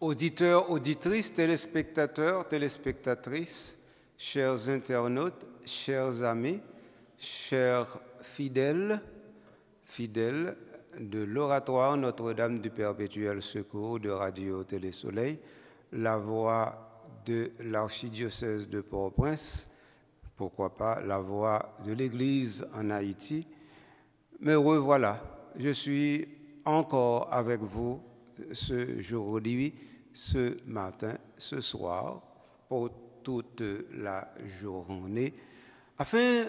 Auditeurs, auditrices, téléspectateurs, téléspectatrices, chers internautes, chers amis, chers fidèles, fidèles de l'oratoire Notre-Dame du Perpétuel Secours de Radio Soleil, la voix de l'archidiocèse de Port-au-Prince, pourquoi pas la voix de l'Église en Haïti. Mais revoilà, je suis encore avec vous ce jour là ce matin, ce soir, pour toute la journée, afin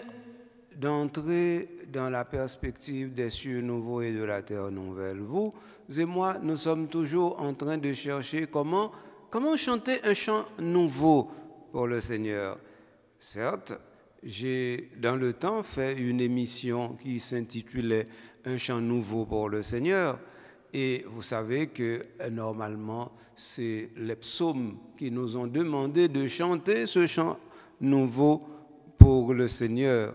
d'entrer dans la perspective des cieux nouveaux et de la terre nouvelle. Vous et moi, nous sommes toujours en train de chercher comment, comment chanter un chant nouveau pour le Seigneur. Certes, j'ai dans le temps fait une émission qui s'intitulait Un chant nouveau pour le Seigneur. Et vous savez que euh, normalement, c'est les psaumes qui nous ont demandé de chanter ce chant nouveau pour le Seigneur.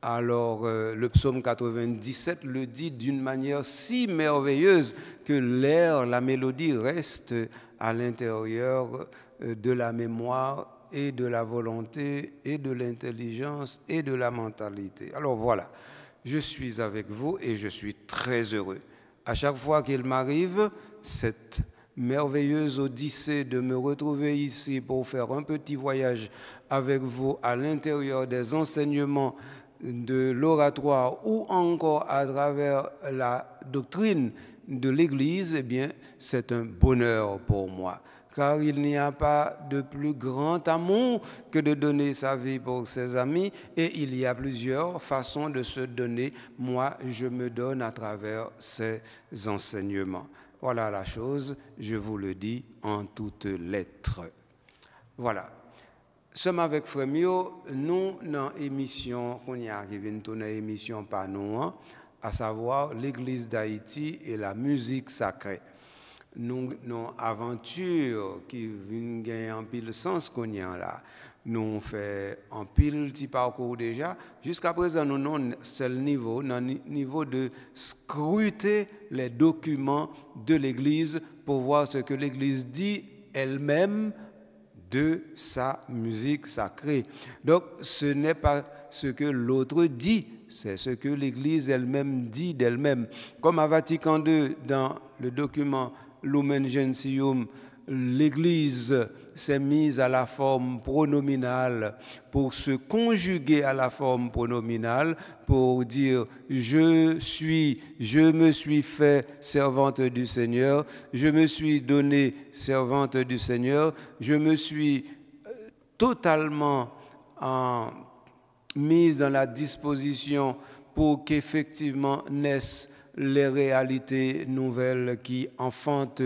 Alors euh, le psaume 97 le dit d'une manière si merveilleuse que l'air, la mélodie reste à l'intérieur euh, de la mémoire et de la volonté et de l'intelligence et de la mentalité. Alors voilà, je suis avec vous et je suis très heureux à chaque fois qu'il m'arrive, cette merveilleuse odyssée de me retrouver ici pour faire un petit voyage avec vous à l'intérieur des enseignements de l'oratoire ou encore à travers la doctrine de l'Église, eh bien, c'est un bonheur pour moi car il n'y a pas de plus grand amour que de donner sa vie pour ses amis, et il y a plusieurs façons de se donner. Moi, je me donne à travers ces enseignements. Voilà la chose, je vous le dis en toutes lettres. Voilà. Sommes avec Frémio, nous dans l'émission, On y arrive une nous émission pas nous, à savoir d'Haïti et la musique sacrée une aventure qui vient ce qu'on y sens là, nous on fait en pile petit déjà. Jusqu'à présent, présent nous non seul niveau, non niveau de scruter les documents de l'Église pour voir ce que l'Église dit elle-même de sa musique sacrée. Donc ce n'est pas ce que l'autre dit, c'est ce que l'Église elle-même dit d'elle-même. Comme à Vatican II, dans le document Lumen Gentium, l'Église s'est mise à la forme pronominale pour se conjuguer à la forme pronominale pour dire je suis, je me suis fait servante du Seigneur, je me suis donné servante du Seigneur, je me suis euh, totalement en, mise dans la disposition pour qu'effectivement naisse les réalités nouvelles qui enfantent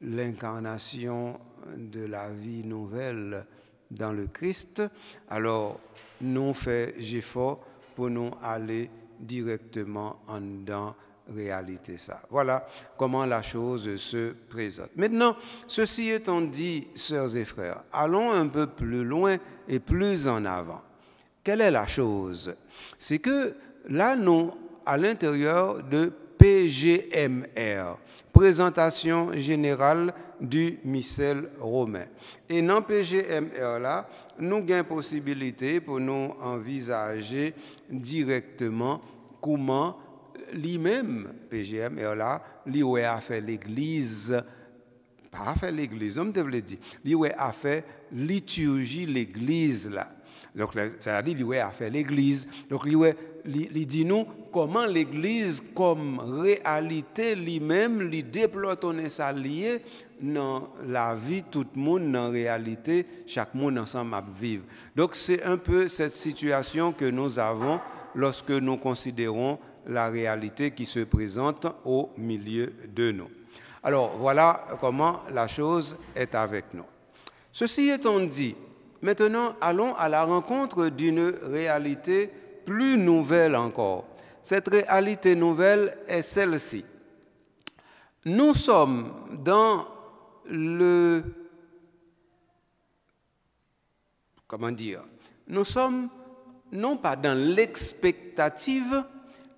l'incarnation de la vie nouvelle dans le Christ, alors nous faisons effort pour nous aller directement en dans réalité ça. Voilà comment la chose se présente. Maintenant, ceci étant dit, sœurs et frères, allons un peu plus loin et plus en avant. Quelle est la chose C'est que là, nous à l'intérieur de PGMR, présentation générale du missel romain. Et dans PGMR là, nous avons possibilité pour nous envisager directement comment lui-même, PGMR là, lui a fait l'Église, pas fait l'Église, on devrait dire, lui a fait liturgie l'Église là. Donc, ça dit, lui a fait l'Église. Donc, lui, il dit nous comment l'Église, comme réalité lui-même, lui déploie ça lié dans la vie, tout le monde, dans la réalité, chaque monde ensemble à vivre. Donc, c'est un peu cette situation que nous avons lorsque nous considérons la réalité qui se présente au milieu de nous. Alors, voilà comment la chose est avec nous. Ceci étant dit, Maintenant, allons à la rencontre d'une réalité plus nouvelle encore. Cette réalité nouvelle est celle-ci. Nous sommes dans le... Comment dire Nous sommes non pas dans l'expectative,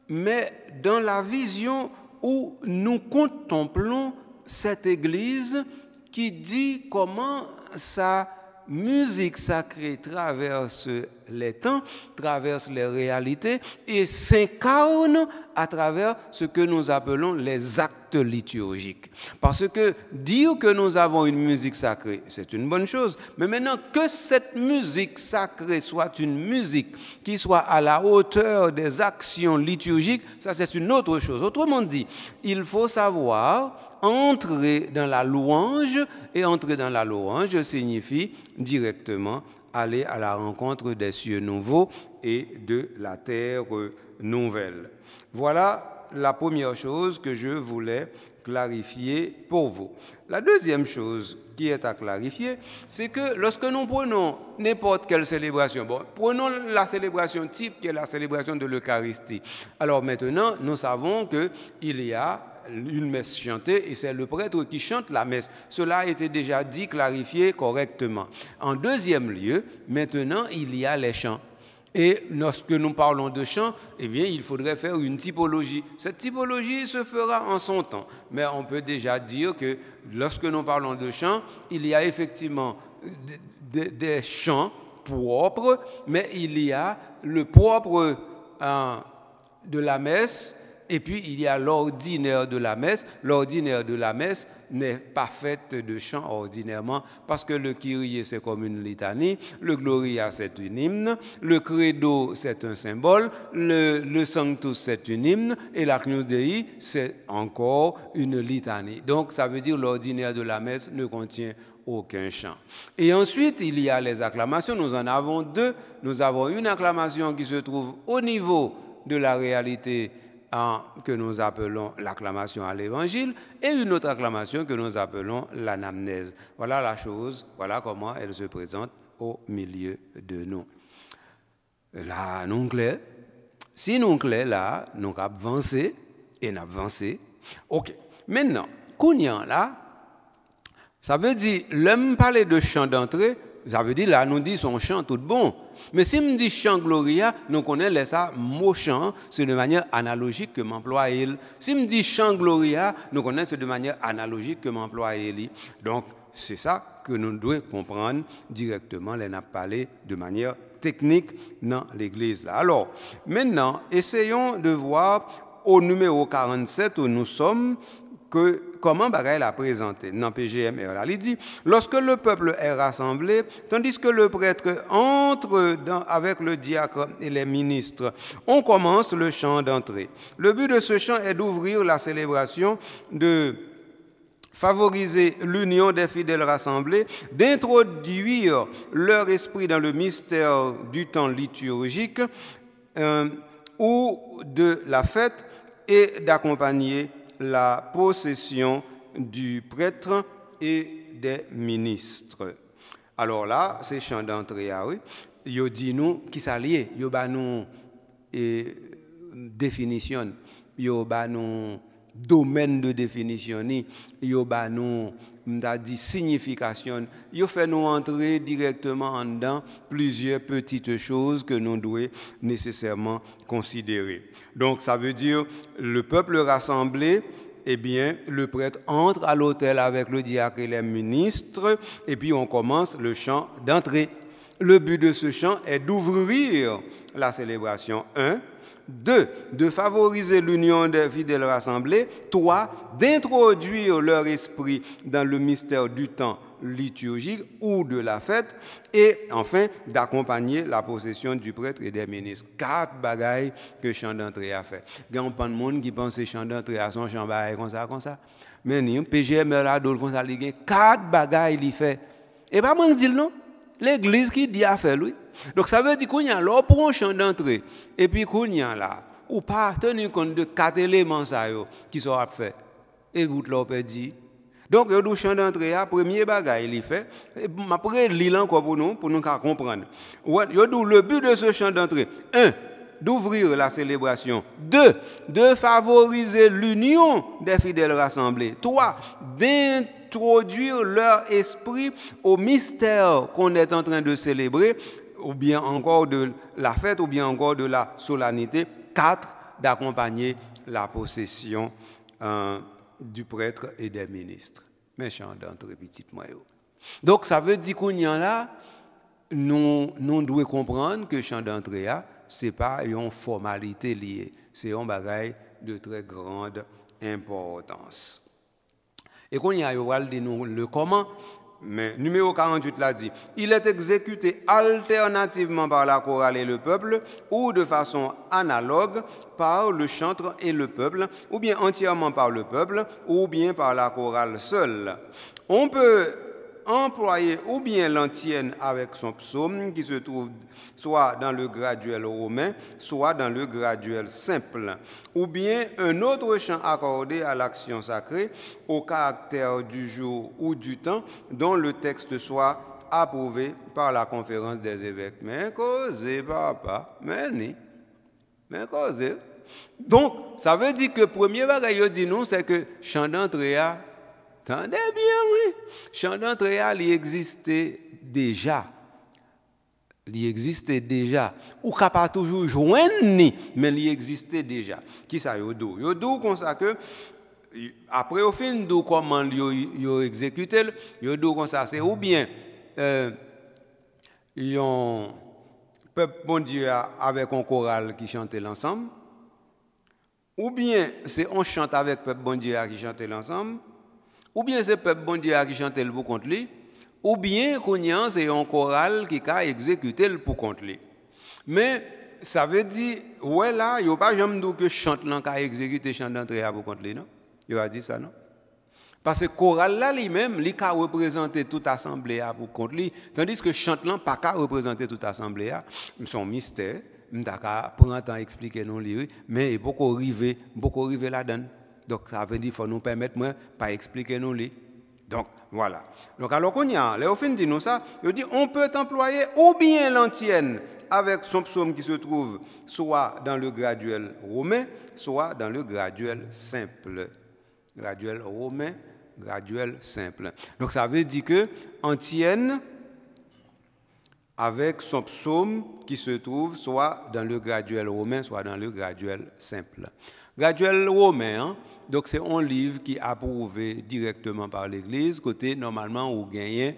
mais dans la vision où nous contemplons cette Église qui dit comment ça musique sacrée traverse les temps, traverse les réalités et s'incarne à travers ce que nous appelons les actes liturgiques. Parce que dire que nous avons une musique sacrée, c'est une bonne chose, mais maintenant que cette musique sacrée soit une musique qui soit à la hauteur des actions liturgiques, ça c'est une autre chose. Autrement dit, il faut savoir entrer dans la louange, et entrer dans la louange signifie directement aller à la rencontre des cieux nouveaux et de la terre nouvelle. Voilà la première chose que je voulais clarifier pour vous. La deuxième chose qui est à clarifier, c'est que lorsque nous prenons n'importe quelle célébration, bon, prenons la célébration type qui est la célébration de l'Eucharistie. Alors maintenant, nous savons qu'il y a une messe chantée et c'est le prêtre qui chante la messe. Cela a été déjà dit, clarifié correctement. En deuxième lieu, maintenant, il y a les chants. Et lorsque nous parlons de chants, eh bien, il faudrait faire une typologie. Cette typologie se fera en son temps, mais on peut déjà dire que lorsque nous parlons de chants, il y a effectivement des, chants propres, mais il y a le propre hein, de la messe et puis, il y a l'ordinaire de la messe. L'ordinaire de la messe n'est pas faite de chant ordinairement, parce que le Kyrie, c'est comme une litanie, le Gloria, c'est une hymne, le Credo, c'est un symbole, le, le Sanctus, c'est une hymne, et la Dei, c'est encore une litanie. Donc, ça veut dire l'ordinaire de la messe ne contient aucun chant. Et ensuite, il y a les acclamations. Nous en avons deux. Nous avons une acclamation qui se trouve au niveau de la réalité que nous appelons l'acclamation à l'évangile et une autre acclamation que nous appelons l'anamnèse. Voilà la chose, voilà comment elle se présente au milieu de nous. Là, non clé, si non clé là, nous avancer et nous OK. Maintenant, Kounian là, ça veut dire, l'homme parlait de chant d'entrée, ça veut dire, là, nous dit son chant tout bon. Mais si me dit chant Gloria, nous connaissons ça, mot chant, c'est de manière analogique que m'emploie il. Si me dit chant Gloria, nous connaissons de manière analogique que m'emploie il. Donc, c'est ça que nous devons comprendre directement, les n'a parlé de manière technique dans l'Église. là. Alors, maintenant, essayons de voir au numéro 47 où nous sommes, comment Bagaille l'a présenté dans PGM dit lorsque le peuple est rassemblé tandis que le prêtre entre avec le diacre et les ministres on commence le chant d'entrée le but de ce chant est d'ouvrir la célébration de favoriser l'union des fidèles rassemblés, d'introduire leur esprit dans le mystère du temps liturgique euh, ou de la fête et d'accompagner la possession du prêtre et des ministres. Alors là, c'est champ d'entrée à ah dit nous qui s'allie, yo ba nous eh, définition, yo ba nous domaine de définition, yo ba nous m'a dit signification, il fait nous entrer directement en dans plusieurs petites choses que nous devons nécessairement considérer. Donc ça veut dire le peuple rassemblé, eh bien, le prêtre entre à l'autel avec le diacre et les ministres, et puis on commence le chant d'entrée. Le but de ce chant est d'ouvrir la célébration 1 deux, De favoriser l'union des fidèles rassemblés. Trois, D'introduire leur esprit dans le mystère du temps liturgique ou de la fête. Et enfin, d'accompagner la possession du prêtre et des ministres. Quatre bagailles que chant d'entrée a fait. Il y a un de monde qui pense que chant d'entrée à son chant comme ça, comme ça. Mais non, PGM, là, comme ça, il y a quatre bagailles il fait. Et pas moi qui dis non. L'église qui dit a fait, lui. Donc ça veut dire qu'on y a là pour un champ d'entrée. Et puis qu'on y a là, ou pas tenir compte de quatre éléments qui sont à faire. Et vous dit. Donc, le champ d'entrée, le ah, premier bagage, il fait. Après, il encore pour nous, pour nous comprendre. Le but de ce champ d'entrée, un, d'ouvrir la célébration. Deux, de favoriser l'union des fidèles rassemblés. Trois, d'introduire leur esprit au mystère qu'on est en train de célébrer ou bien encore de la fête, ou bien encore de la solennité. Quatre, d'accompagner la possession euh, du prêtre et des ministres. Chant d'entrée, petit moyen Donc, ça veut dire qu'on y en là, nous, nous devons comprendre que chant d'entrée, ce n'est pas une formalité liée, c'est un bagage de très grande importance. Et qu'on y a, le comment, mais numéro 48 l'a dit, il est exécuté alternativement par la chorale et le peuple ou de façon analogue par le chantre et le peuple, ou bien entièrement par le peuple, ou bien par la chorale seule. On peut employer ou bien l'antienne avec son psaume qui se trouve soit dans le graduel romain, soit dans le graduel simple, ou bien un autre chant accordé à l'action sacrée, au caractère du jour ou du temps, dont le texte soit approuvé par la conférence des évêques. Mais causez, papa, mais ni, mais causez. Donc, ça veut dire que le premier bagage dit nous, c'est que Chant d'entrée a, bien, oui, Chant d'entrée il existait déjà. Il existait déjà. Ou pas toujours joindre, mais il existait déjà. Qui ça, Yodo Yodo, comme ça que, après au fin, comment comment ils exécuté, Yodo, comme ça, c'est ou bien, euh, un peuple bon Dieu avec un choral qui chantait l'ensemble, ou bien c'est on chante avec peuple bon Dieu qui chantait l'ensemble, ou bien c'est peuple bon Dieu qui chantait le beau contre lui, ou bien y c'est un choral qui a exécuté le pour lui. Mais ça veut dire, ouais là, il n'y a pas jamais dit que chante là a exécuté chant d'entrée pour compte non Il a dit ça, non Parce que choral là lui-même, il a représenté toute assemblée pour lui. tandis que chant n'a pas qu'à représenter toute assemblée. un mystère, je pris le temps expliquer livres. mais il beaucoup arriver, beaucoup arriver là-dedans. Donc ça veut dire qu'il faut nous permettre, ne pas expliquer nos livres. Donc, voilà. Donc, alors qu'on y a, Léophine dit nous ça, il dit on peut employer ou bien l'antienne avec son psaume qui se trouve soit dans le graduel romain, soit dans le graduel simple. Graduel romain, graduel simple. Donc, ça veut dire que antienne avec son psaume qui se trouve soit dans le graduel romain, soit dans le graduel simple. Graduel romain, hein, donc c'est un livre qui est approuvé directement par l'Église, côté normalement où gagne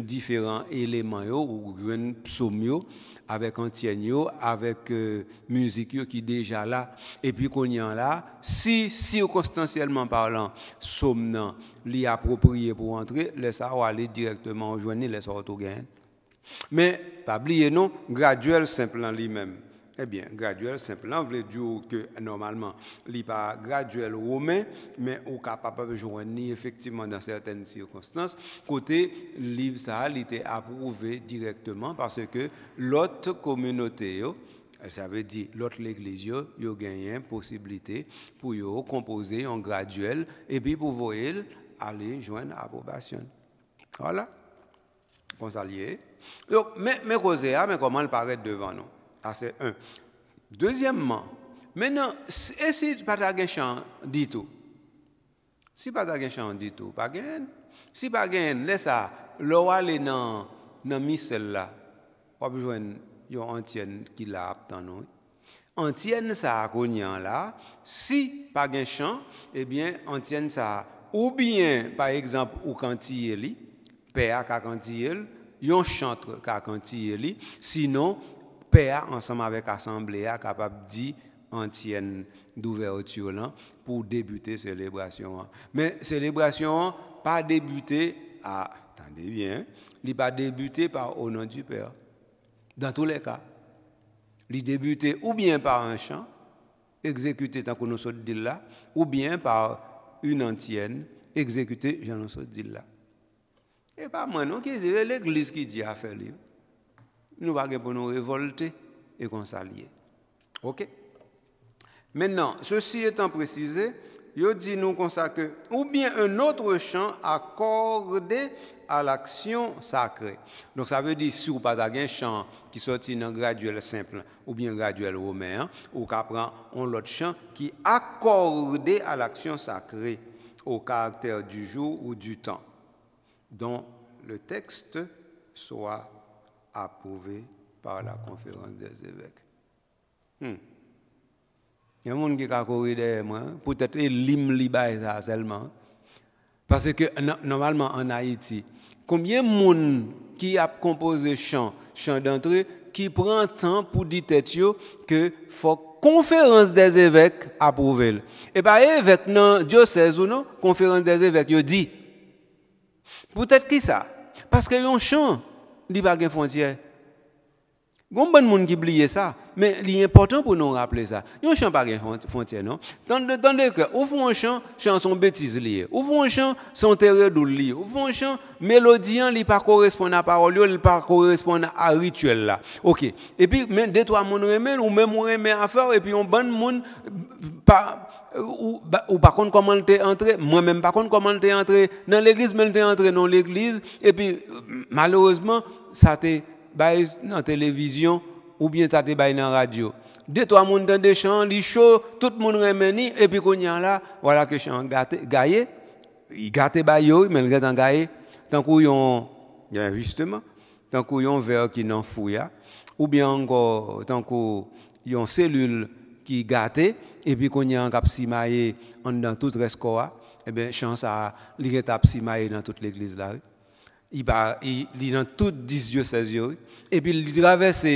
différents éléments, où gagne psaume, avec antienne, avec une euh, musique qui est déjà là, et puis qu'on y en là, si circonstanciellement parlant, somnant, li approprié pour entrer, laissez aller directement les les autres. gagner. Mais, pas oublier non, graduel simplement, lui-même. Eh bien, graduel, simplement, Vous on dire que normalement, il n'est pas graduel romain, mais on capable de joindre effectivement dans certaines circonstances. Côté livre, ça a approuvé directement parce que l'autre communauté, ça veut dire l'autre l'église, il a gagné une possibilité pour composer en graduel et puis pour voir aller joindre l'approbation. Voilà. Bon Donc, mais, mais, mais comment elle paraît devant nous? Ah, c'est un. Deuxièmement, maintenant, et si pas de chant dit tout. Si pas de chant dit tout. Pas gain. Si pas gain, laisse ça. L'eau aller dans, dans missel là. Pas besoin d'une antienne qui l'a nous Antienne ça, cognan là. Si pas gain chant eh bien, antienne ça. Ou bien, par exemple, ou quand pa est père quand il yon chantre quand il sinon, Père, ensemble avec l'Assemblée, capable de dire entière d'ouverture pour débuter la célébration. Mais la célébration pas débuter à, attendez bien, il pas débuter par au nom du Père. Dans tous les cas, il débuter ou bien par un chant, exécuté tant que nous sommes là, ou bien par une antienne, exécutée, qu'on nous dit là. Et pas moi, non, qui l'église qui dit à faire livre. Nous ne pouvons pas nous révolter et qu'on s'allie. OK Maintenant, ceci étant précisé, il dit nous comme ou bien un autre chant accordé à l'action sacrée. Donc ça veut dire, si vous n'avez pas un chant qui soit un graduel simple ou bien graduel romain, hein, ou qu'on prend un autre chant qui accordé à l'action sacrée au caractère du jour ou du temps, dont le texte soit approuvé par la conférence des évêques. Hmm. Il y a un qui a couru derrière moi, peut-être l'im ça seulement. Parce que normalement en Haïti, combien de monde qui a composé chant, chant d'entrée, qui prend temps pour dire que faut conférence des évêques approuver. Et eh bien, évêque, non, sait ou non, conférence des évêques, il dit. Peut-être qui ça? Parce que un chant li pa gen frontière. Gon bon moun ki bliye sa, men li important pou nou rappele sa. Yon chan pa gen frontières, non? Tande, tande ke, ou foun chan, chan son betiz liye. Ou foun chan, son dou liye. Ou foun chan, melodian li pa koresponde a parol yo, li pa koresponde a rituel la. Ok. Et puis, men detwa moun remen, ou men moun remen afer, e pi yon bon moun pa... Euh, ou, bah, ou par contre comment t'es entré, moi-même par contre comment t'es entré dans l'église, mais t'es entré dans l'église, et puis malheureusement, ça t'est dans la télévision ou bien ça t'est dans la radio. Deux, trois monde dans des champs, les chaud, tout le monde remeni, et puis qu'on y a là, voilà que gâté gaillé, il gâté baillé, mais il en gaillé, tant qu'il y a justement, tant qu'il y a un verre qui n'en fouille, ou bien encore tant qu'il y a une cellule qui gâte et puis qu'on y a un cap en dans toute reste Et eh bien chance à li cap dans toute l'église là il va il dans toute 10 16, 16 et puis il traverse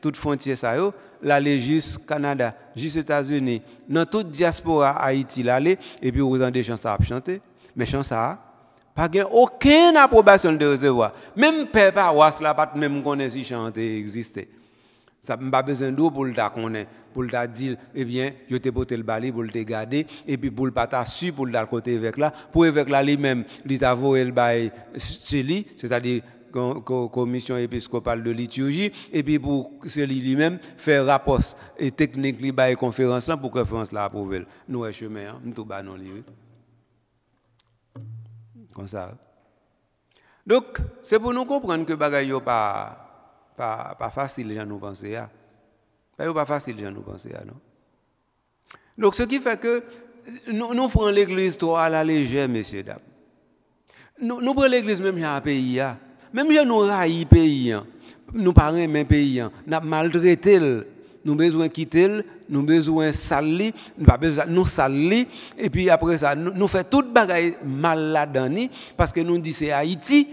toute frontière ça est, l'aller jusqu'au Canada jusqu'aux États-Unis dans toute diaspora Haïti l'aller et puis vous avez des chances à chanter mais chance à pas gain aucune approbation de recevoir même père paroisse là pas même connaît si chanter existait ça n'a pas besoin d'eau pour le connaître, pour le dire, eh bien, je t'ai porté le balai pour le garder, et puis pour le pas su pour le côté évêque là. Pour avec là lui-même, il a voué le bail c'est-à-dire commission épiscopale de liturgie, et puis pour celui lui-même, faire rapport et technique li bail conférence là pour que conférence là approuve. Nous, un chemin, hein? nous tout bas non Comme ça. Donc, c'est pour nous comprendre que bagaille pas pas, pas facile, gens nous penser à. Pas, pas facile, les gens nous penser à, non? Donc, ce qui fait que nous, prenons l'église trop à la légère, messieurs, dames. Nous, prenons l'église même dans un pays, hein. même si nous raillons hein. hein. le pays, nous parlons même pays, nous maltraitons nous avons besoin de quitter, nous avons besoin de salir, nous avons besoin de salir, et puis après ça, nous, faisons tout le mal là parce que nous disons c'est Haïti,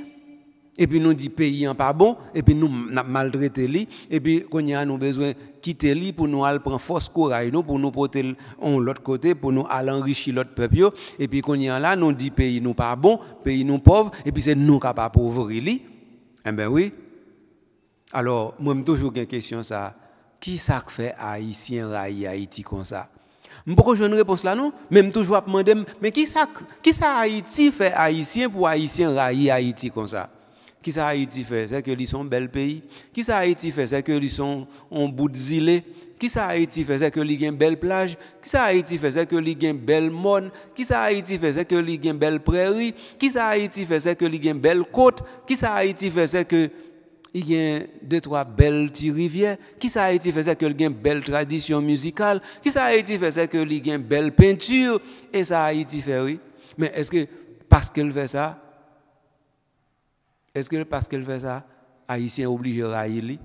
et puis nous dit pays en pas bon, et puis nous maltraiter lui, et puis qu'on a nous besoin quitter lui pour nous aller prendre force nous pour nous porter de l'autre côté pour nous aller enrichir l'autre peuple et puis nous a là nous dit pays nous pas bon, pays nous pauvre et puis c'est nous qui pas pauvre lui. Eh ben oui. Alors moi me toujours une question ça. Qui fait haïtien raï Haïti comme ça pourquoi je ne réponse là non Même toujours à demander mais qui ça qui ça Haïti fait haïtien pour haïtien raï Haïti comme ça qui ça Haïti fait C'est que ils sont bel pays. Qui ça Haïti fait C'est que ils sont en bout de Qui ça Haïti fait C'est que ils ont belle plage. Qui ça Haïti fait C'est que ils ont belle monde. Qui ça Haïti fait C'est que ils ont belle prairie. Qui ça Haïti fait C'est que ils ont belle côte. Qui ça Haïti fait C'est que il y a deux, trois belles petites rivières. Qui ça Haïti fait C'est que il y a une belle tradition musicale. Qui ça Haïti fait C'est que il y a une belle peinture. Et ça Haïti fait, oui. Mais est-ce que parce qu'elle fait ça, est-ce que parce qu'elle fait ça, Haïtien oblige Raïli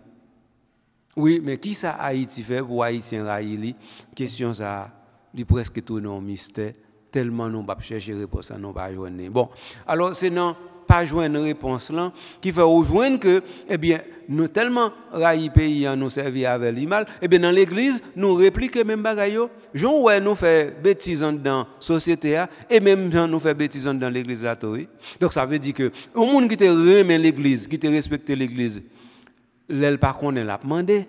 Oui, mais qui ça Haïti fait pour Haïtien Raïli? Question ça, du presque tout non mystère, tellement nous pas chercher réponse, nous pas joindre. Bon, alors sinon pas joindre réponse là, qui fait rejoindre que, eh bien, nous tellement raillé pays hein, nous servi avec l'imal, et eh bien, dans l'église, nous répliquons même bagaille. gens, ouais, nous fait bêtises dans la société, hein, et même nous nous fait bêtises dans l'église Donc, ça veut dire que, au monde qui te remet l'église, qui te respecte l'église, elle, par contre, elle demandé.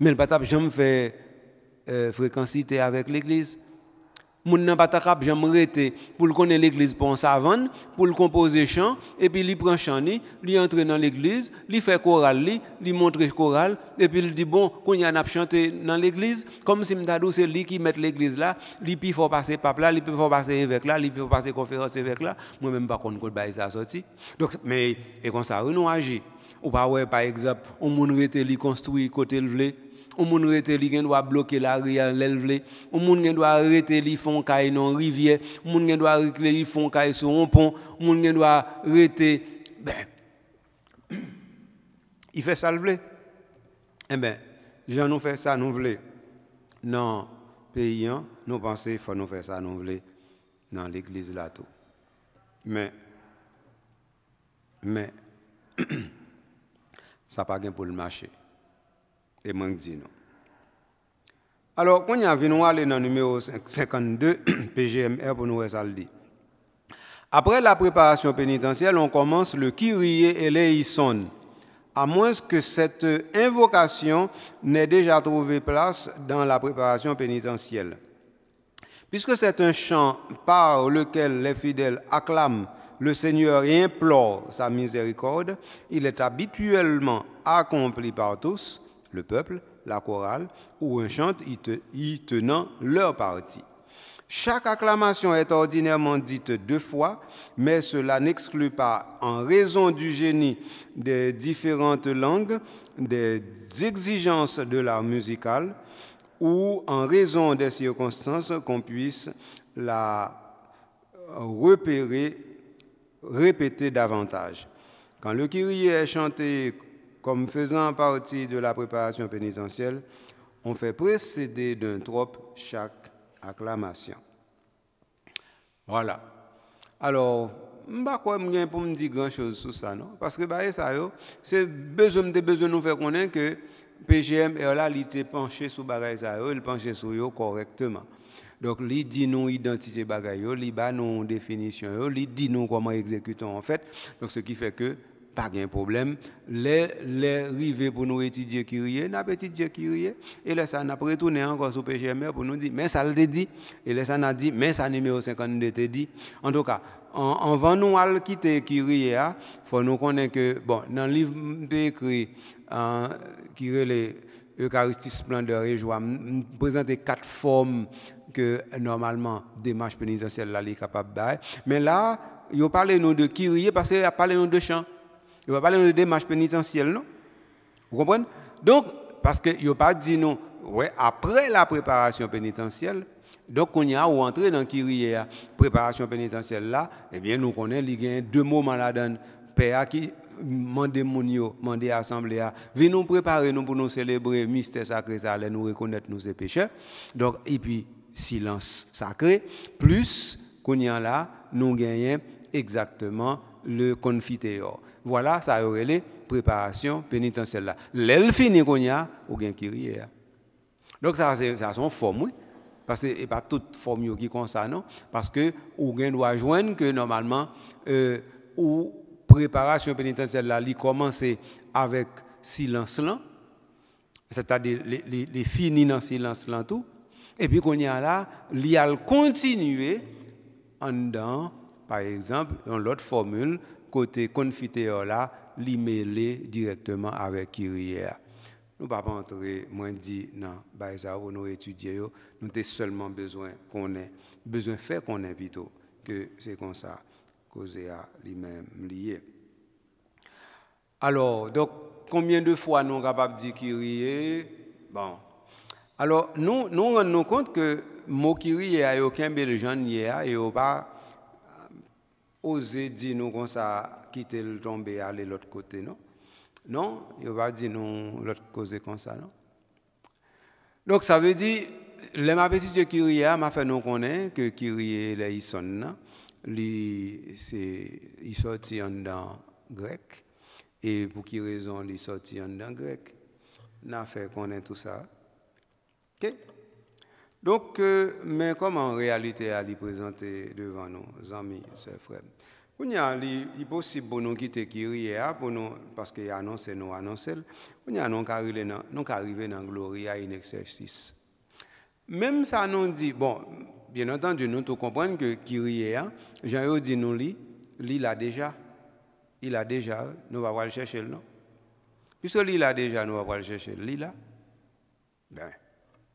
Mais le pape, jamais fait euh, avec l'église moun nan pas capable j'aime rester pour connaître l'église pour un savane pour composer composer chant et puis il prend chant ni lui entre dans l'église il fait chorale lui lui montre chorale et puis il dit bon il y a n'a chanté dans l'église comme si c'était c'est lui qui met l'église là lui puis faut passer pape là il peut faut passer avec là il faut passer conférence avec là moi même pas connait quoi bail ça sorti donc mais et comme ça nous ou pas ouais par exemple on moun rester lui construire côté le on gens rete li doit bloquer la rivière les on moun gen doit arrêter li font caille non rivière on gens gen doit arrêter les font sur un pont on gen doit arrêter ben il fait ça le vle eh ben j'en nous fait ça nous vle non pays nous nous penser faut nous faire ça nous vle dans l'église là tout mais mais ça pas gain pour le marché et Alors, quand on venu aller dans le numéro 52, PGMR pour nous dit. Après la préparation pénitentielle, on commence le Kyrie et à moins que cette invocation n'ait déjà trouvé place dans la préparation pénitentielle. Puisque c'est un chant par lequel les fidèles acclament le Seigneur et implorent sa miséricorde, il est habituellement accompli par tous le peuple, la chorale, ou un chant y tenant leur partie. Chaque acclamation est ordinairement dite deux fois, mais cela n'exclut pas, en raison du génie des différentes langues, des exigences de l'art musical, ou en raison des circonstances qu'on puisse la repérer, répéter davantage. Quand le Kyrie est chanté comme faisant partie de la préparation pénitentielle, on fait précéder d'un trope chaque acclamation. Voilà. Alors, mba quoi m'gien pour me dire grand chose sur ça non parce que bah ça c'est besoin de besoin nous faire connaître que PGM là il était penché sur bagay ça il penché sur yo correctement donc il dit nous identité bagay il dit nous définition yo il dit nous comment exécutons en fait donc ce qui fait que pas de problème. Les, les rivets pour nous étudier Kyrie, nous avons étudié Kyrie. Et là, ça n'a pas retourné encore sous PGM pour nous dire, mais ça le dit. Et là, ça n'a dit, mais ça numéro 52 te dit. En tout cas, en, avant nous à quitter Kyrie, hein, il faut nous connaître que, bon, dans le livre écrit, hein, qui Kyrie, Kirie, Eucharistie splendeur et joie, présenter quatre formes que normalement démarche pénitentielle là est capable de Mais là, il parle nous de Kyrie parce qu'il a parlé nous de chant. Il ne va pas parler de démarche pénitentielle, non Vous comprenez Donc, parce qu'il a pas dit non, ouais, après la préparation pénitentielle, donc on y a ou entrer dans la préparation pénitentielle là, eh bien nous connaissons, il y a deux mots malades Père qui mandé mon nom, mandé assemblée venez nous préparer nous pour nous célébrer mystère sacré ça allait nous reconnaître nos péchés, pécheurs. Donc et puis silence sacré plus qu'on y a là nous gagnons exactement le confiteor. Voilà, ça aurait les préparation pénitentielle là. L'elle finit qu'on y a, ou bien qui hein. Donc ça, c'est son forme, Parce que pas toute formule qui concerne, non. Parce que, ou doit joindre que normalement, euh, ou préparation pénitentielle là, il commence avec silence là. C'est-à-dire, les, finit dans silence là tout. Et puis qu'on y a là, il a continué en dedans, par exemple, dans l'autre formule, côté confiteur là, li mêlé directement avec Kyrie. Nous pas entrer, moi dit non, bah, ça où nous étudier nous avons seulement besoin qu'on ait besoin faire qu'on ait plutôt que c'est comme ça causé à lui-même lié. Alors, donc combien de fois nous sommes capables de dire Kyrie Bon. Alors, nous nous rendons compte que le mot Kyrie a aucun n'y et pas oser, dire nous comme ça, quitter le tomber, aller l'autre côté, non Non, il va pas dire nous l'autre côté comme ça, non Donc ça veut dire, les ma petite Kyrie hein, m'a fait nous connaître que Kyrie les c'est il sorti en dans grec. Et pour qui raison il sorti en dans grec? N'a fait connaître tout ça. OK? Donc, euh, mais comment en réalité à lui présenter devant nos amis, ses frères Il est possible pour nous quitter Kyrie, hein, pour nous, parce qu'il a annoncé, nous annoncé, on a non arrivé dans, la arrivé dans Gloria in exercice. Même ça nous dit, bon, bien entendu, nous tout comprendre que Kyrie, hein. jean dit nous lui, il l'a déjà, il a déjà, nous va le chercher, non Puisque lui, il a déjà, nous va le chercher, lui, là, Bien,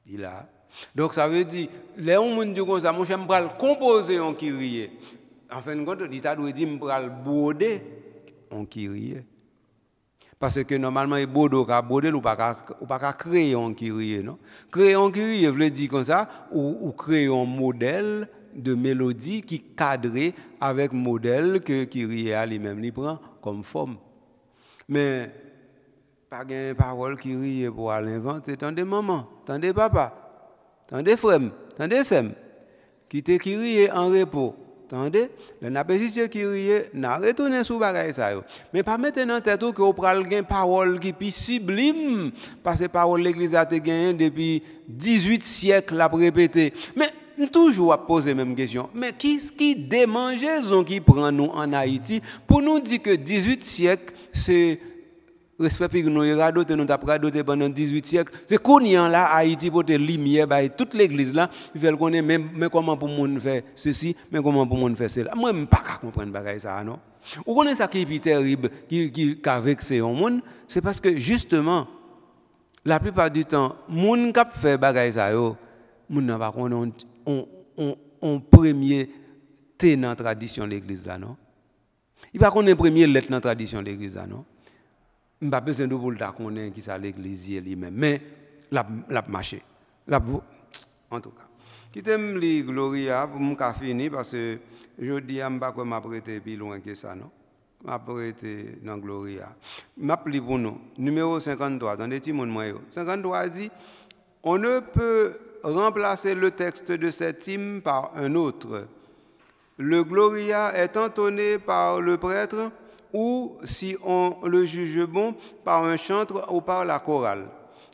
il a donc ça veut dire, les gens disent comme ça, moi je vais composer en Kyrie. En fin de compte, il a dit, je vais bouder en Kyrie. Parce que normalement, il bodo ka ou pas ou pas créer en Kyrie, non? Créer en Kyrie veut dire comme ça, ou, créer un modèle de mélodie qui cadré avec modèle que Kyrie a lui-même Il prend comme forme. Mais pas de parole Kyrie pour l'inventer, tant de maman, tant de papa. Tande frem, tendez sem, qui te en en repos, tendez, le qui pas n'a retourné sou bagay sa yo. Mais pa maintenant, que tout que ou pral qui parol ki parce sublime. Parce que parol l'Église a te gagnée depuis 18 siècles la répéter. Mais toujours à poser la même question. Mais qui, ce qui démangeaison qui prend nous en Haïti pour nous dire que 18 siècles, c'est respect pour nous, nous avons radoté pendant 18 siècles. C'est qu'on y a là, Haïti, pour te lumière, bah, toute l'église là, ils veulent connaître, mais, mais comment pour monde faire ceci, mais comment pour monde faire cela. Moi, je ne pas comprendre ça, non? Vous connaissez ça qui est terrible, qui, qui, vexé les monde, c'est parce que justement, la plupart du temps, les gens qui font des choses, ils n'ont pas un premier thé dans la tradition de l'Église. Ils n'ont pas un premier lettre dans la tradition de l'Église. Non? Je sais pas besoin de vous le qui c'est l'église lui-même. Mais, l'a, l'a marché. en tout cas. Quittez-moi les Gloria pour me fini parce que je dis à Mbako m'apprêter plus loin que ça, non? prêter dans Gloria. M'appelez pour nous. Numéro 53, dans les timons 53 dit, on ne peut remplacer le texte de cet hymne par un autre. Le Gloria est entonné par le prêtre ou, si on le juge bon, par un chantre ou par la chorale.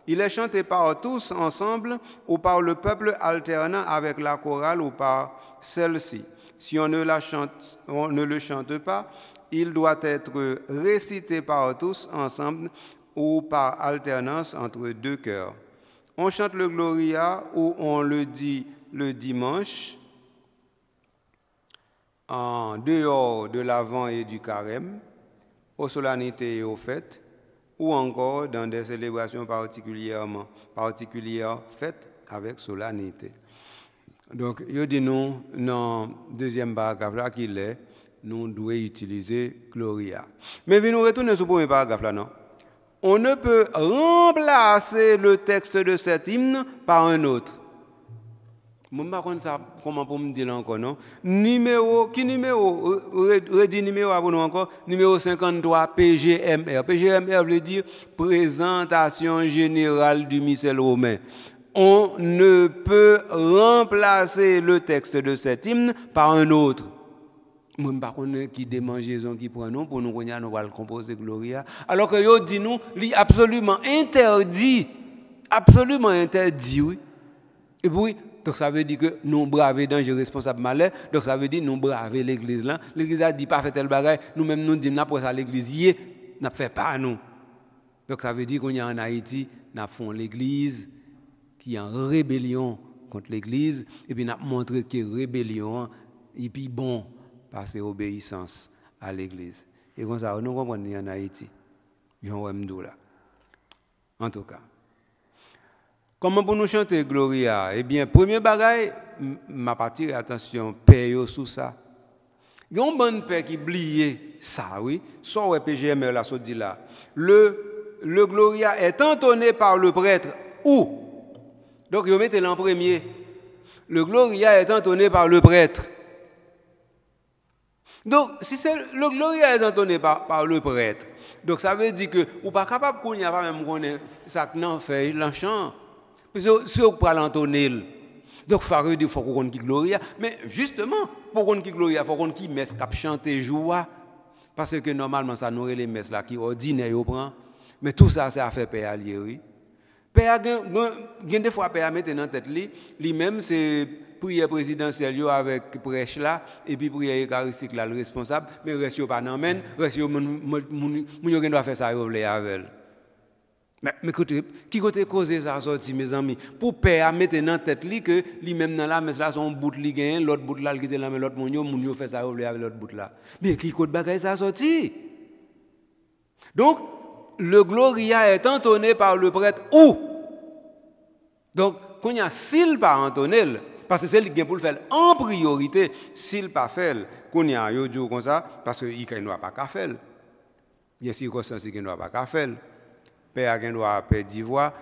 Il est chanté par tous ensemble ou par le peuple alternant avec la chorale ou par celle-ci. Si on ne, on ne le chante pas, il doit être récité par tous ensemble ou par alternance entre deux chœurs. On chante le Gloria ou on le dit le dimanche en dehors de l'Avent et du Carême aux solennités et aux fêtes, ou encore dans des célébrations particulièrement, particulières faites avec solennité. Donc, je dis nous, dans le deuxième paragraphe là qu'il est, nous devons utiliser Gloria. Mais nous retourner sur le premier paragraphe là, non? On ne peut remplacer le texte de cet hymne par un autre. Je ne sais pas comment pour me dire encore, non? Numéro, qui numéro? Redis numéro à vous encore. Numéro 53, PGMR. PGMR veut dire Présentation Générale du Missel Romain. On ne peut remplacer le texte de cet hymne par un autre. Je ne sais pas qui démangeaison qui prend nous pour nous on nous le composer Gloria. Alors que yo dit nous, Lui, absolument interdit, absolument interdit, oui. Et puis, donc ça veut dire que nous braver danger responsable malheur. Donc ça veut dire nous braver l'église là. L'église a dit pas fait tel bagaille. Nous même nous disons pour ça l'église n'a fait pas nous. Donc ça veut dire qu'on a en Haïti, n'a fond l'église qui est en rébellion contre l'église et puis n'a montré que rébellion et puis bon par ses obéissance à l'église. Et comme ça nous comprenons en Haïti. Yon là. En tout cas, Comment pour nous chanter Gloria Eh bien, premier bagaille, ma partie, attention, paye sous ça. Il y a un bon père qui oublié ça, oui. son PGM, là, ça dit là. Le, Gloria est entonné par le prêtre où Donc, il mettez en premier. Le Gloria est entonné par le prêtre. Donc, si c'est le Gloria est entonné par, le prêtre, donc ça veut dire que ou pas capable qu'on n'y a pas même qu'on ça fait l'enchant parce que si on Antonel, donc Farid dit faut qu'on qui gloria, mais justement pour qu'on qui gloria, faut qu'on qui messe cap chanter joie parce que normalement ça nourrit les messes là qui ordinaire au prend. Mais tout ça c'est affaire père allié oui. Père a des fois père mettre dans tête lui, lui-même c'est prière présidentielle avec prêche là et puis prière eucharistique là le responsable mais reste pas n'emmène, reste moun moun doit faire ça avec mais, mais écoutez, qui côté causé ça sorti, mes amis Pour père mettre dans tête li que lui-même dans la messe là, son bout li gagne, l'autre bout là, l'autre bout là, mais l'autre mounio, mounio fait ça, avec l'autre bout là. Mais qui côté bagaille ça sorti Donc, le Gloria est entonné par le prêtre où Donc, qu'on y a s'il pas entonné, parce que c'est lui qui pour le faire en priorité, s'il pas fait, qu'on y a un comme ça, parce qu'il ne a pas qu'à faire. Il y a circonstance qui n'ont pas qu'à faire. Père a un droit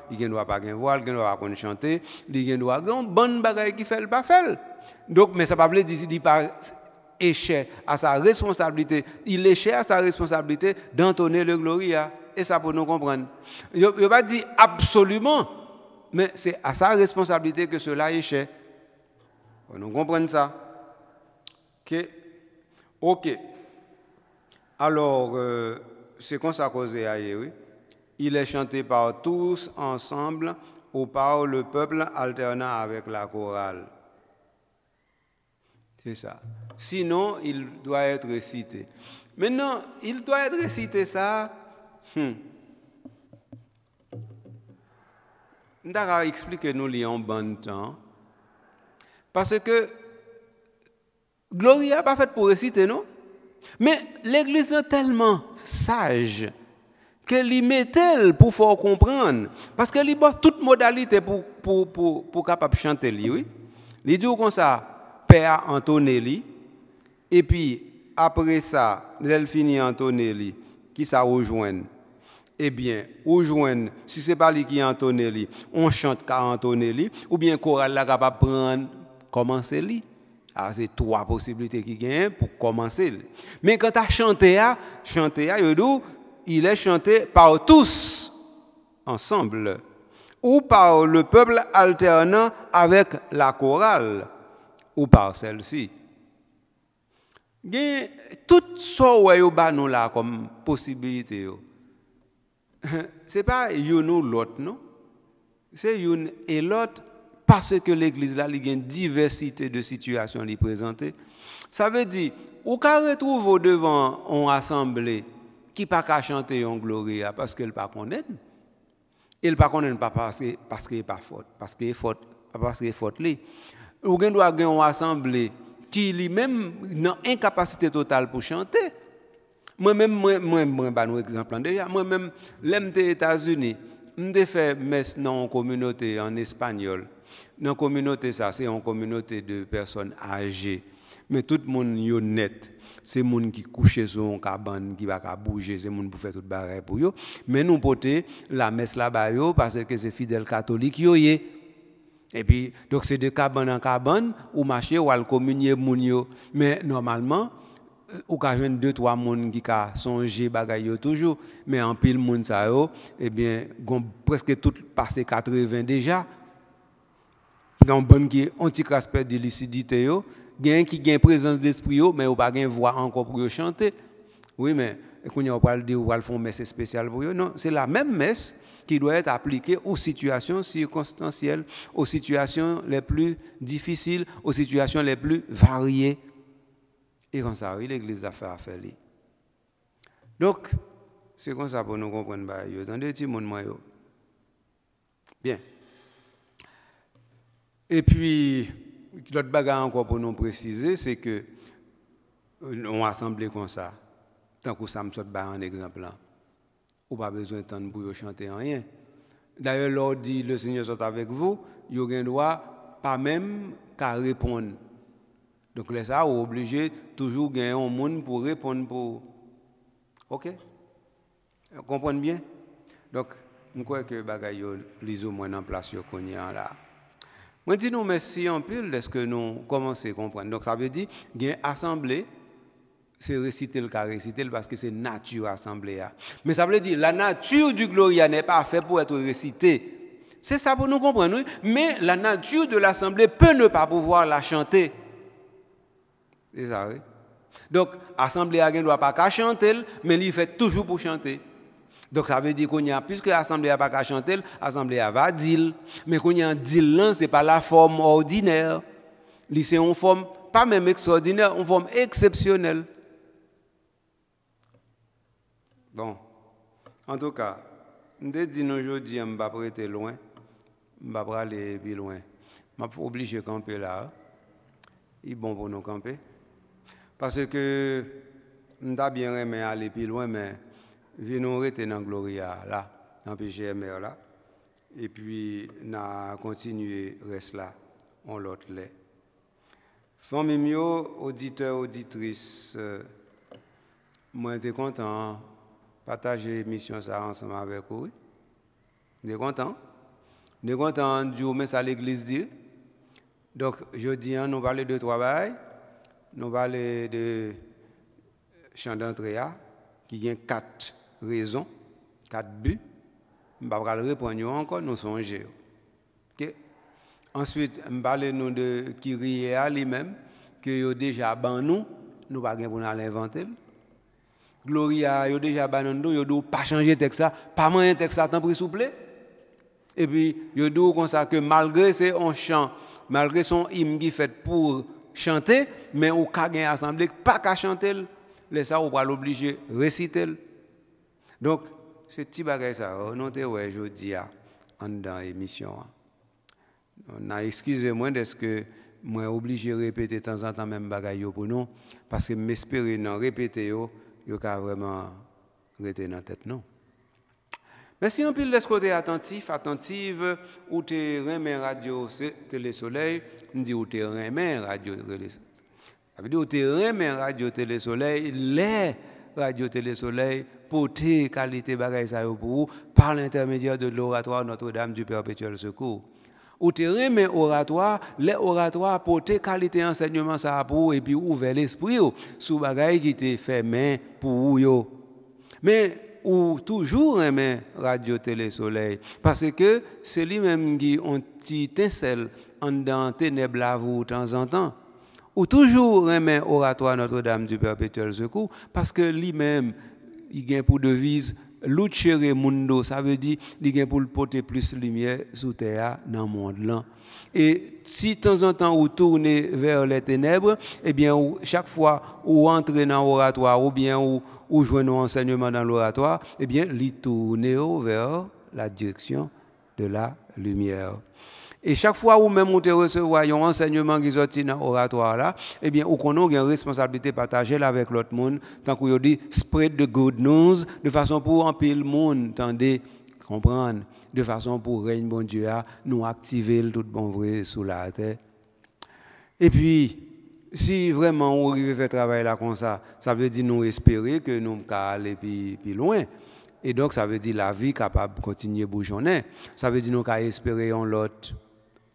il a doit pas il a un chanter, il a un une bonne bagaille qui fait le Donc mais ça pas veut dire qu'il pas échec à sa responsabilité, il échec à sa responsabilité d'entonner le gloria et ça pour nous comprendre. Je ne pas dire absolument mais c'est à sa responsabilité que cela échec. Pour nous comprendre ça. OK. OK. Alors euh, c'est comme ça causé à il est chanté par tous ensemble ou par le peuple alternant avec la chorale. C'est ça. Sinon, il doit être récité. Maintenant, il doit être récité ça. Hmm. explique expliquez-nous lions en bon temps. Parce que Gloria n'est pas faite pour réciter, non? Mais l'Église est tellement sage qu'elle y met pour faire comprendre. Parce qu'elle y a toutes les pour, pour, pour, pour capable chanter, oui. Il dit comme ça, Père Antonelli, et puis après ça, finit Antonelli, qui ça rejoint eh bien, rejoint, si ce n'est pas lui qui est Antonelli, on chante qu'à Antonelli, ou bien chorale est capable de prendre, commencer lui. Alors, ah, c'est trois possibilités qui gagnent pour commencer. Mais quand tu as chanté, chanté, il est chanté par tous ensemble ou par le peuple alternant avec la chorale ou par celle-ci. tout ça que nous là comme possibilité C'est pas you ou l'autre non. C'est une et l'autre parce que l'église a une diversité de situations à présenter. Ça veut dire ou qu'à vos devant une assemblée qui pas qu'à chanter en gloria hein, parce qu'elle pas connaît. Elle pas connaît pas parce qu'elle pas faute, parce qu'elle est faute, pas parce qu'elle est faute lui. Ou gen doit gen une assemblée qui lui-même n'a incapacité totale pour chanter. Moi-même moi moi moi bah nous exemple hein, déjà. Moi-même l'aime des États-Unis, m'te fait messe dans une communauté en espagnol. Dans une communauté ça c'est une communauté de personnes âgées. Mais tout le monde est honnête c'est monde qui coucher sur un cabane qui va bouger, c'est monde pour faire tout travail pour eux. Mais nous porter la messe là-bas parce que c'est fidèle catholique yo Et puis donc c'est de cabane en cabane ou marcher ou al communier moun Mais normalement euh, ou ka deux ou trois personnes qui ka songé bagay toujours mais en pile moun ça yo eh bien gon presque tout passé 80 déjà. dans bonne qui anti aspect de lucidité yo gain qui une présence d'esprit, mais on pas une voix encore pour chanter. Oui, mais qu'on on dire de on faire une messe spéciale pour eux. Non, c'est la même messe qui doit être appliquée aux situations circonstancielles, aux situations les plus difficiles, aux situations les plus variées. Et comme ça, oui, l'Église a fait affaire. Donc, c'est comme ça pour nous comprendre. Vous bah, Bien. Et puis, L'autre bagarre encore pour nous préciser, c'est que euh, on assemblé comme ça. Tant que ça me saute un exemple là. Ou pas besoin de pour chanter rien. D'ailleurs, l'on dit le Seigneur est avec vous, il y a droit pas même qu'à répondre. Donc là, ça, on est obligé toujours gagner un monde pour répondre pour. OK? Vous comprenez bien? Donc, je crois que les choses plus ou moins en place là. Moi, dis nous merci en pile est ce que nous commençons à comprendre. Donc, ça veut dire, bien assemblée, c'est réciter le cas, réciter parce que c'est nature assemblée. Hein. Mais ça veut dire, la nature du Gloria n'est pas faite pour être récité. C'est ça pour nous comprendre. Mais la nature de l'assemblée peut ne pas pouvoir la chanter. C'est ça, oui. Donc, l'assemblée ne doit pas chanter, mais il fait toujours pour chanter. Donc ça veut dire qu'on a, puisque l'Assemblée n'a pas qu'à chanter, l'Assemblée va dire. Mais qu'on y a un deal, ce n'est pas la forme ordinaire. C'est une forme, pas même extraordinaire, une forme exceptionnelle. Bon. En tout cas, je dis aujourd'hui, je ne vais pas prêter loin. Je ne vais pas aller plus loin. Je suis obligé de camper là. Il est bon pour nous camper. Parce que je bien aimé aller plus loin, mais venons rester dans Gloria, là, dans PGMR, là. Et puis, nous avons continué reste là, on l'autre là. Famille mio, auditeurs, auditrices, je euh, moi, content de partager l'émission ensemble avec vous. Je suis content. Je suis content de vous mettre à l'église dire. Donc, je dis, hein, nous parlons de travail, nous parlons de chant d'entrée, hein, qui a quatre Raison, quatre buts. Je ne vais pas répondre encore, nous sommes Okay? Ensuite, je parle de Kyrie lui-même, qui est déjà ban nous, nous ne pouvons pas l'inventer. Gloria, il a déjà ban nous, il ne pas changer le texte, pas moins texte, tant pis, s'il plaît. Et puis, il doit comme que malgré son chant, malgré son hymne qui fait pour chanter, mais au cas assemblée, pas qu'à chanter, les ça, on va l'obliger à réciter. Donc, ce petit bagage, ça, on a aujourd'hui en dans l'émission. Ah. On a excusé moi de ce que moi obligé de répéter de temps en temps même bagage pour nous, parce que m'espérer non répéter, il a vraiment rester dans la tête. Non. Mais si on peut laisser côté attentif, attentive, ou te remet radio télé soleil, on dit ou te remet radio télé soleil. Ça veut dire ou te radio télésoleil les radio télé porter qualité bagaille ça pour vous par l'intermédiaire de l'oratoire Notre-Dame du Perpétuel Secours. Ou te remet oratoire, les oratoires porter qualité enseignement ça pour vous et puis ouvrir l'esprit sous bagaille qui était fait main pour vous. Mais ou toujours aimer Radio Télé Soleil parce que c'est lui-même qui ont petit étincelle en dans ténèbres à vous de temps en temps ou toujours aimer oratoire Notre-Dame du Perpétuel Secours parce que lui-même il gagne pour devise Lucere Mundo, ça veut dire il gagne pour porter plus de lumière sur terre dans le monde là. Et si de temps en temps vous tournez vers les ténèbres, eh bien chaque fois vous entrez dans l'oratoire ou bien vous, vous jouez un enseignement dans l'oratoire, eh bien vous tournez vers la direction de la lumière. Et chaque fois où même vous recevez un enseignement qui sorti dans l'oratoire là, eh bien, vous avez une responsabilité partagée avec l'autre monde, tant que qu'on dit spread the good news, de façon pour remplir le monde, tendez, comprendre, de façon pour règne bon Dieu nous activer le tout bon vrai sous la terre. Et puis, si vraiment on arrive à faire travail là comme ça, ça veut dire nous espérer que nous allons aller plus loin. Et donc, ça veut dire la vie capable de continuer à bouger. Ça veut dire nous espérons espérer en l'autre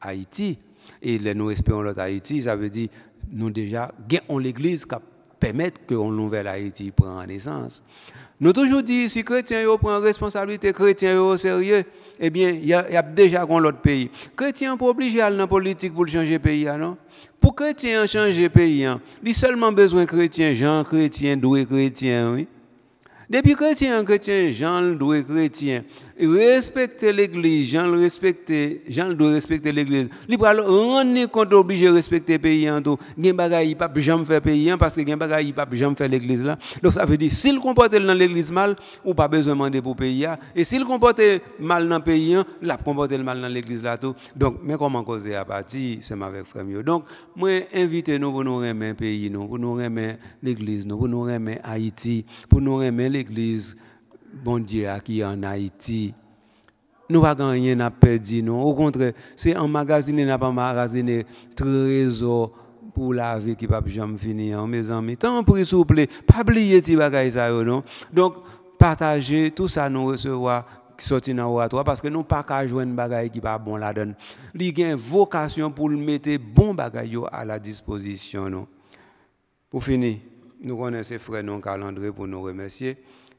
Haïti. Et les nous espérons l'autre Haïti, ça veut dire nous déjà gagnons l'Église qui permettre que on nouvelle Haïti prenne naissance. Nous toujours dit, si les chrétiens prennent responsabilité, les chrétiens au sérieux, eh bien, il y, a déjà un l'autre pays. Les chrétiens pas obligés à la politique pour changer le pays, hein, non? Pour les chrétiens changer le pays, hein, y a seulement besoin de chrétiens, Jean chrétien, doué chrétien, oui. Depuis chrétien, chrétien, Jean doué chrétien, respecter l'Église, j'en le respecter, j'en doit respecter l'Église. Li pral rendre compte obligé de respecter le pays en tout. Il ne pas jamais faire pays parce bagay, ne pas jamais faire l'Église là. Donc ça veut dire, s'il comporte dans l'Église mal, ou pas besoin de demander pour le pays. Et s'il comporte mal dans le pays, il a comporté mal dans l'Église là tout. Donc, mais comment causer à partir, c'est avec frère Donc, moi, invitez nous pour nous remettre le pays, pour nous remettre l'Église, pour nous remettre Haïti, pour nous remettre l'Église bon Dieu qui en Haïti. Nous n'avons rien à perdre, non. Au contraire, c'est magasin n'a pas un trésor pour la vie qui ne va jamais finir, hein, mes amis. Tant pour s'il vous plaît, pas oublier ces bagages, non. Donc, partagez tout ça, nous recevoir qui sorti dans toi parce que nous pas qu'à une bagaille qui pas bon la donne. Il y a une vocation pour mettre bon bagaille à la disposition non. Pour finir, nous connaissons frais non calendrier pour nous remercier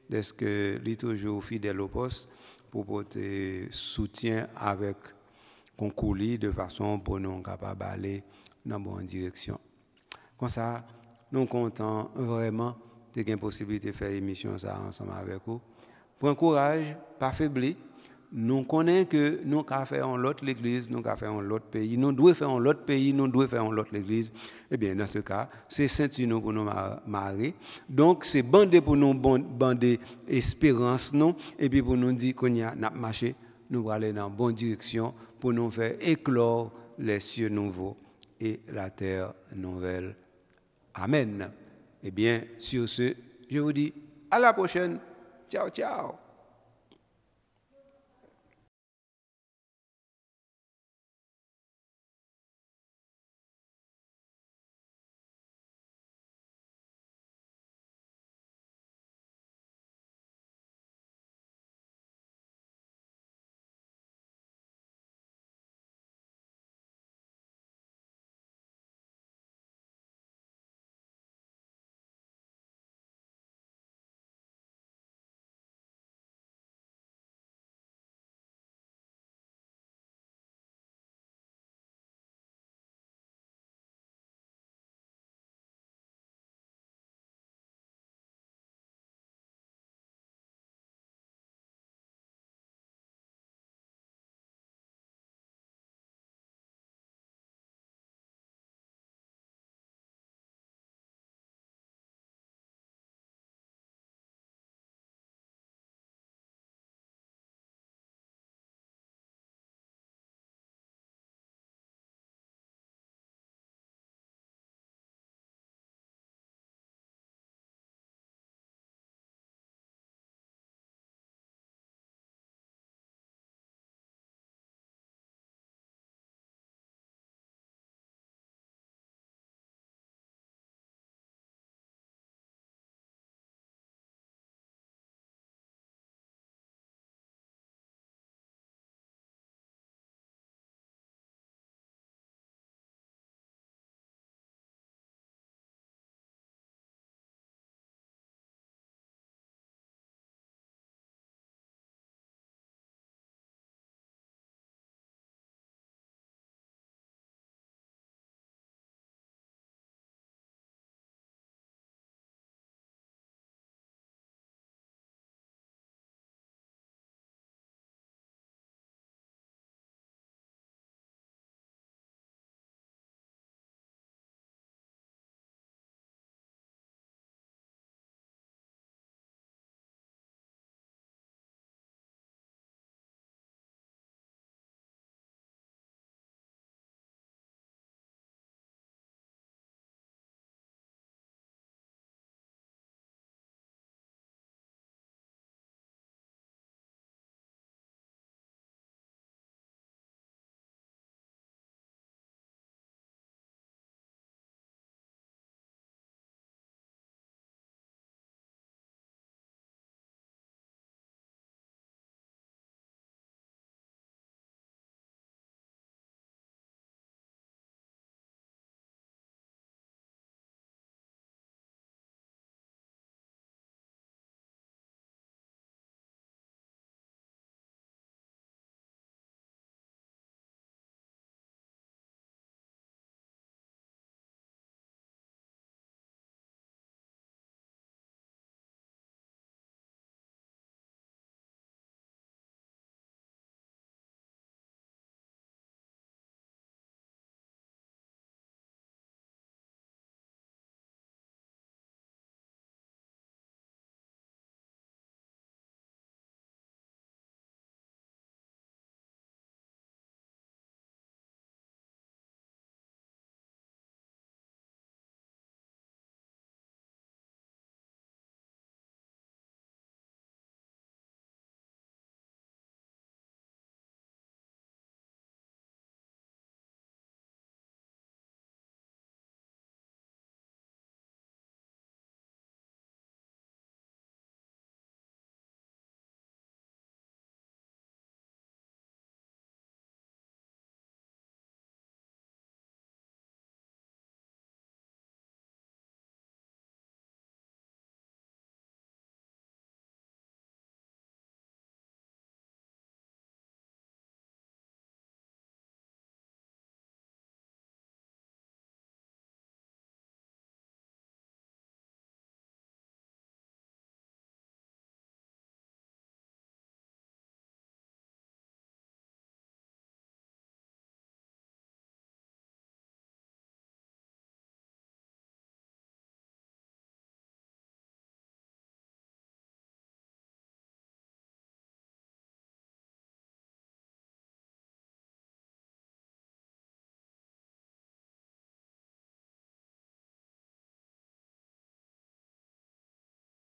de ce que lit toujours fidèle au poste pour porter soutien avec concours de façon pour nous capables d'aller dans la bonne direction. Comme ça, nous comptons vraiment de la possibilité de faire émission ça ensemble avec vous. Pour courage, pas faibli, nous connaissons que nous avons fait en l'autre l'Église, nous avons fait en l'autre pays, nous devons faire en l'autre pays, nous devons faire en l'autre l'Église. Eh bien, dans ce cas, c'est Saint-Uno pour nous marrer. Donc, c'est bandé pour nous, bandé espérance, non, et puis pour nous dire qu'on y a, marché, nous allons aller dans la bonne direction pour nous faire éclore les cieux nouveaux et la terre nouvelle. Amen. Eh bien, sur ce, je vous dis à la prochaine. Ciao, ciao.